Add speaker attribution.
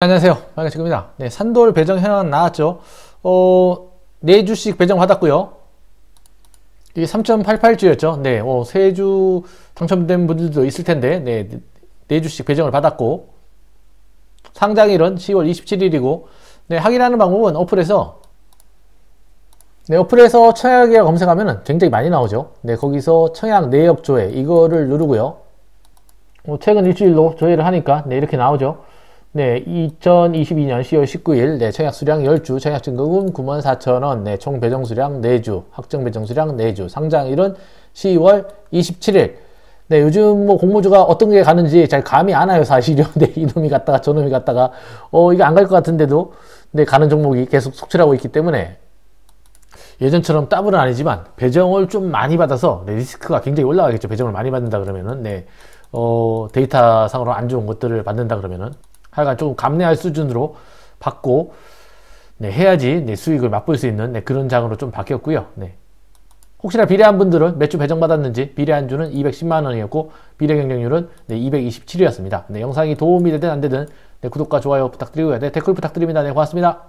Speaker 1: 안녕하세요. 마이크입니다 네, 산돌 배정 현황 나왔죠. 어, 4주씩 배정 받았고요. 이게 3.88주였죠. 네, 어, 3주 당첨된 분들도 있을 텐데, 네, 4주씩 배정을 받았고, 상장일은 10월 27일이고, 네, 확인하는 방법은 어플에서, 네, 어플에서 청약이라 검색하면 굉장히 많이 나오죠. 네, 거기서 청약 내역 조회, 이거를 누르고요. 어, 최근 일주일로 조회를 하니까, 네, 이렇게 나오죠. 네, 2022년 10월 19일 네, 청약 수량 10주, 청약 증거금 9만 4천 원, 네, 총 배정 수량 4주, 확정 배정 수량 4주, 상장일은 10월 27일. 네, 요즘 뭐 공모주가 어떤 게 가는지 잘 감이 안 와요, 사실요. 이 네, 이놈이 갔다가 저놈이 갔다가, 어, 이게 안 갈 것 같은데도, 네, 가는 종목이 계속 속출하고 있기 때문에, 예전처럼 따블은 아니지만, 배정을 좀 많이 받아서, 네, 리스크가 굉장히 올라가겠죠. 배정을 많이 받는다 그러면은, 네, 어, 데이터 상으로 안 좋은 것들을 받는다 그러면은. 하여간 좀 감내할 수준으로 받고 네, 해야지 네, 수익을 맛볼 수 있는 네, 그런 장으로 좀 바뀌었고요. 네. 혹시나 비례한 분들은 매주 배정받았는지 비례한 주는 210만원이었고 비례 경쟁률은 네, 227이었습니다. 네, 영상이 도움이 되든 안 되든 네, 구독과 좋아요 부탁드리고요. 네, 댓글 부탁드립니다. 네, 고맙습니다.